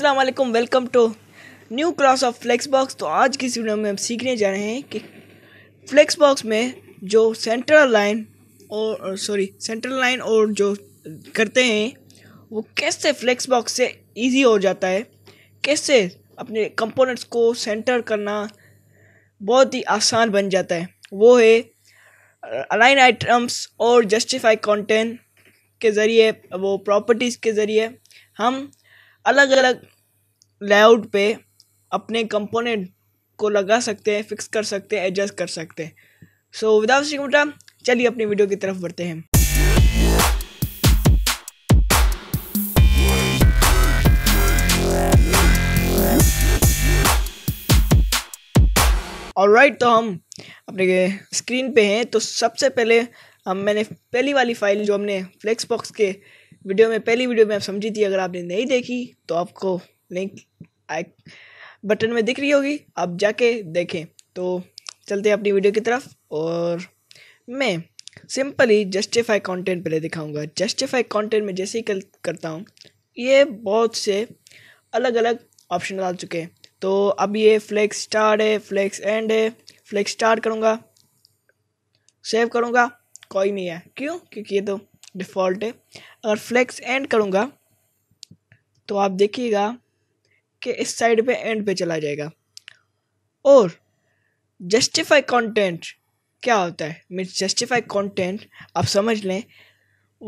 अल्लाम welcome to new class of flex box तो आज की इस वीडियो में हम सीखने जा रहे हैं कि फ्लैक्स बॉक्स में जो सेंट्रल लाइन और सॉरी सेंट्रल लाइन और जो करते हैं वो कैसे फ्लैक्स बॉक्स से इजी हो जाता है कैसे अपने कंपोनेंट्स को सेंटर करना बहुत ही आसान बन जाता है वो है अलाइन आइटम्स और जस्टिफाई कॉन्टेंट के ज़रिए वो प्रॉपर्टीज़ के ज़रिए हम अलग अलग लेआउट पे अपने कंपोनेंट को लगा सकते हैं फिक्स कर सकते हैं एडजस्ट कर सकते हैं सो विदाउट सिकमटा चलिए अपनी वीडियो की तरफ बढ़ते हैं और राइट तो हम अपने स्क्रीन पे हैं तो सबसे पहले हम मैंने पहली वाली फाइल जो हमने फ्लेक्स बॉक्स के वीडियो में पहली वीडियो में आप समझी थी अगर आपने नहीं देखी तो आपको लिंक आई बटन में दिख रही होगी आप जाके देखें तो चलते हैं अपनी वीडियो की तरफ और मैं सिंपली जस्टिफाई कंटेंट पहले दिखाऊंगा जस्टिफाई कंटेंट में जैसे ही कल करता हूँ ये बहुत से अलग अलग ऑप्शन डाल चुके हैं तो अब ये फ्लैक्स स्टार्ट है फ्लैक्स एंड है फ्लैक्स स्टार्ट करूँगा सेव करूँगा कोई नहीं है क्यों क्योंकि ये तो डिफ़ॉल्ट है अगर फ्लैक्स एंड करूँगा तो आप देखिएगा कि इस साइड पे एंड पे चला जाएगा और जस्टिफाई कंटेंट क्या होता है मीन्स जस्टिफाई कंटेंट आप समझ लें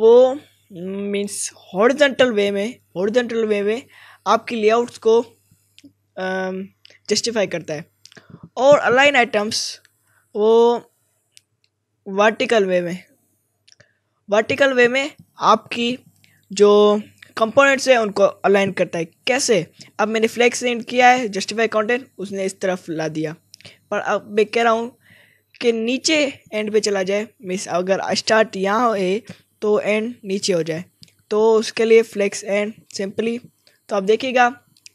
वो मीन्स हॉर्जेंटल वे में हॉर्जेंटल वे में आपकी लेआउट्स को जस्टिफाई करता है और अलाइन आइटम्स वो वर्टिकल वे में वर्टिकल वे में आपकी जो कंपोनेंट्स है उनको अलाइन करता है कैसे अब मैंने फ्लैक्स सेंड किया है जस्टिफाई कंटेंट उसने इस तरफ ला दिया पर अब मैं कह रहा हूँ कि नीचे एंड पे चला जाए मिस अगर स्टार्ट यहाँ है तो एंड नीचे हो जाए तो उसके लिए फ्लैक्स एंड सिंपली तो आप देखिएगा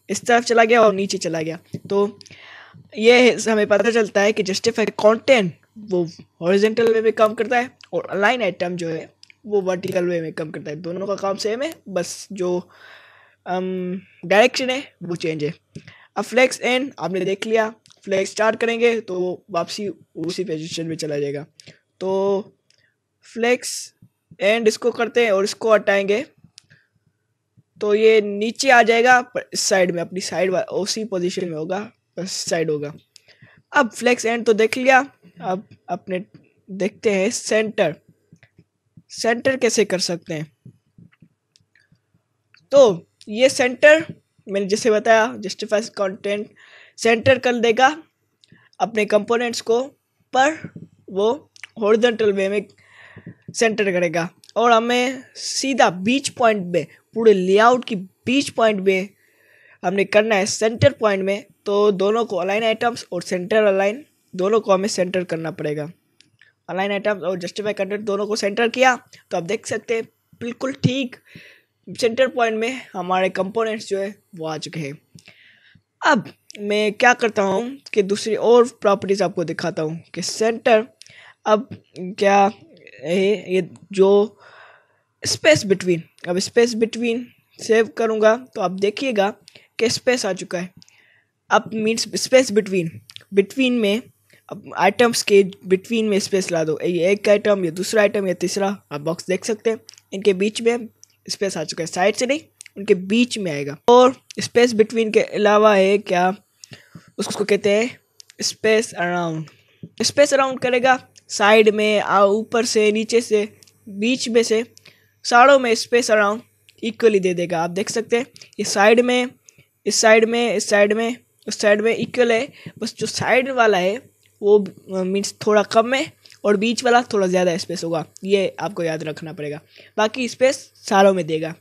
इस तरफ चला गया और नीचे चला गया तो ये हमें पता चलता है कि जस्टिफाई कॉन्टेंट वो हॉरिजेंटल में काम करता है और अलाइन आइटम जो है वो वर्टिकल वे में कम करता है दोनों का काम सेम है बस जो डायरेक्शन um, है वो चेंज है अब फ्लैक्स एंड आपने देख लिया फ्लैक्स स्टार्ट करेंगे तो वो वापसी उसी पोजिशन में चला जाएगा तो फ्लैक्स एंड इसको करते हैं और इसको हटाएंगे तो ये नीचे आ जाएगा इस साइड में अपनी साइड उसी पोजिशन में होगा बस साइड होगा अब फ्लैक्स एंड तो देख लिया अब अपने देखते हैं सेंटर सेंटर कैसे कर सकते हैं तो ये सेंटर मैंने जैसे बताया जस्टिफाइज कंटेंट सेंटर कर देगा अपने कंपोनेंट्स को पर वो हॉरिजॉन्टल वे में सेंटर करेगा और हमें सीधा बीच पॉइंट में पूरे लेआउट की बीच पॉइंट में हमने करना है सेंटर पॉइंट में तो दोनों को अलाइन आइटम्स और सेंटर अलाइन दोनों को हमें सेंटर करना पड़ेगा ऑनलाइन आइटम्स और जस्टिफाई कंटेंट दोनों को सेंटर किया तो आप देख सकते हैं बिल्कुल ठीक सेंटर पॉइंट में हमारे कंपोनेंट्स जो है वो आ चुके हैं अब मैं क्या करता हूँ कि दूसरी और प्रॉपर्टीज़ आपको दिखाता हूँ कि सेंटर अब क्या है ये जो स्पेस बिटवीन अब स्पेस बिटवीन सेव करूँगा तो आप देखिएगा कि स्पेस आ चुका है अब मीन्स स्पेस बिटवीन बिटवीन में अब आइटम्स के बिटवीन में स्पेस ला दो ये एक आइटम या दूसरा आइटम या तीसरा आप बॉक्स देख सकते हैं इनके बीच में स्पेस आ चुका है साइड से नहीं उनके बीच में आएगा और स्पेस बिटवीन के अलावा है क्या उसको कहते हैं स्पेस अराउंड स्पेस अराउंड करेगा साइड में ऊपर से नीचे से बीच में से साड़ों में स्पेस अराउंड इक्वली दे देगा आप देख सकते हैं ये साइड में इस साइड में इस साइड में उस साइड में इक्वल है बस जो साइड वाला है वो मीन्स थोड़ा कम है और बीच वाला थोड़ा ज़्यादा स्पेस होगा ये आपको याद रखना पड़ेगा बाकी स्पेस सालों में देगा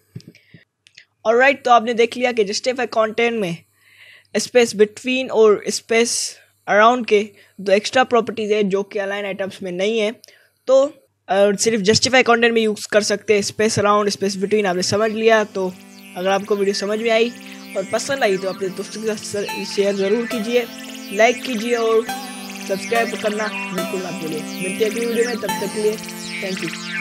और राइट तो आपने देख लिया कि जस्टिफाई कॉन्टेंट में स्पेस बिटवीन और स्पेस अराउंड के दो एक्स्ट्रा प्रॉपर्टीज़ है जो कि अलाइन आइटम्स में नहीं है तो और सिर्फ जस्टिफाई कॉन्टेंट में यूज़ कर सकते हैं स्पेस अराउंड स्पेस बिटवीन आपने समझ लिया तो अगर आपको वीडियो समझ में आई और पसंद आई तो अपने दोस्तों के साथ शेयर ज़रूर कीजिए लाइक कीजिए और सब्सक्राइब करना बिल्कुल ना भूलें मिलते अगली वीडियो में तब तक के लिए थैंक यू